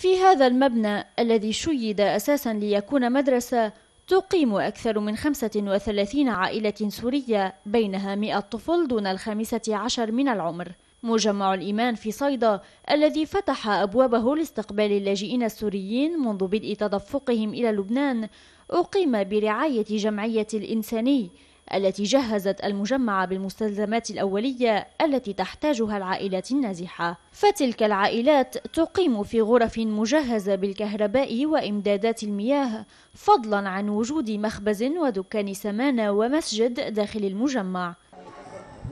في هذا المبنى الذي شيد أساسا ليكون مدرسة تقيم أكثر من 35 عائلة سورية بينها 100 طفل دون الخامسة عشر من العمر مجمع الإيمان في صيدا الذي فتح أبوابه لاستقبال اللاجئين السوريين منذ بدء تدفقهم إلى لبنان أقيم برعاية جمعية الإنساني التي جهزت المجمع بالمستلزمات الأولية التي تحتاجها العائلات النازحة فتلك العائلات تقيم في غرف مجهزة بالكهرباء وإمدادات المياه فضلا عن وجود مخبز ودكان سمانة ومسجد داخل المجمع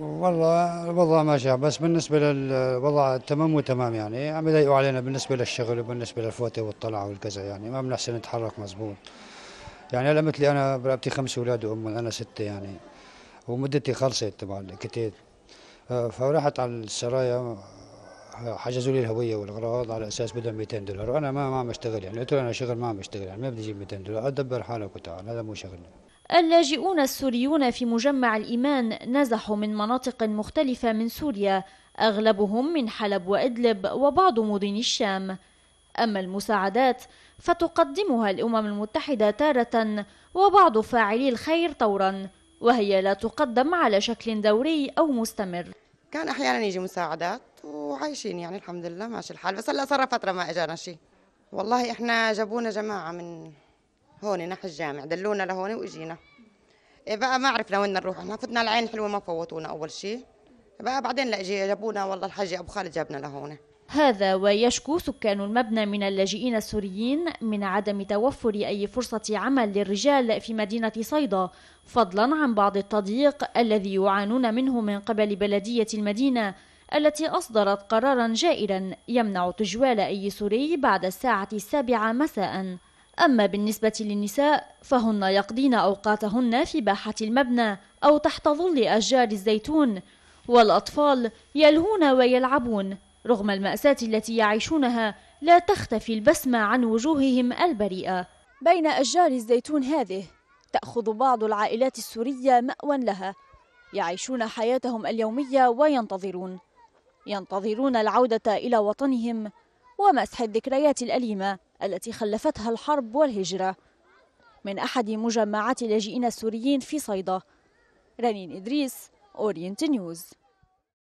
والله الوضع ماشي بس بالنسبة للوضع تمام وتمام يعني عم يضيقوا علينا بالنسبة للشغل وبالنسبة للفوتة والطلعة والكذا يعني ما بنحسن نتحرك مزبوط يعني هلا مثلي انا برقبتي خمس اولاد وام انا سته يعني ومدتي خلصت تبع الكتاب فرحت على السرايا حجزوا لي الهويه والاغراض على اساس بدهم 200 دولار وانا ما ما عم اشتغل يعني قلت له انا شغل ما عم اشتغل يعني ما بدي اجيب 200 دولار ادبر حالك وتعال هذا مو شغلنا اللاجئون السوريون في مجمع الايمان نزحوا من مناطق مختلفه من سوريا اغلبهم من حلب وادلب وبعض مدن الشام أما المساعدات فتقدمها الأمم المتحدة تارة وبعض فاعلي الخير طورا وهي لا تقدم على شكل دوري أو مستمر كان أحيانا يجي مساعدات وعايشين يعني الحمد لله ماشي الحال بس هلا صار فترة ما إجانا شيء والله إحنا جابونا جماعة من هون نحو الجامع دلونا لهون وإجينا إيه بقى ما عرفنا وين نروح احنا فتنا العين حلوه ما فوتونا اول شيء بقى بعدين لا جابونا والله الحاج ابو خالد جابنا لهون هذا ويشكو سكان المبنى من اللاجئين السوريين من عدم توفر أي فرصة عمل للرجال في مدينة صيدا فضلا عن بعض التضييق الذي يعانون منه من قبل بلدية المدينة التي أصدرت قرارا جائرا يمنع تجوال أي سوري بعد الساعة السابعة مساءً أما بالنسبة للنساء فهن يقضين أوقاتهن في باحة المبنى أو تحت ظل أشجار الزيتون والأطفال يلهون ويلعبون رغم المأساة التي يعيشونها لا تختفي البسمة عن وجوههم البريئة بين أشجار الزيتون هذه تأخذ بعض العائلات السورية مأوى لها يعيشون حياتهم اليومية وينتظرون ينتظرون العودة إلى وطنهم ومسح الذكريات الأليمة التي خلفتها الحرب والهجرة من أحد مجمعات اللاجئين السوريين في صيدا رنين إدريس أورينت نيوز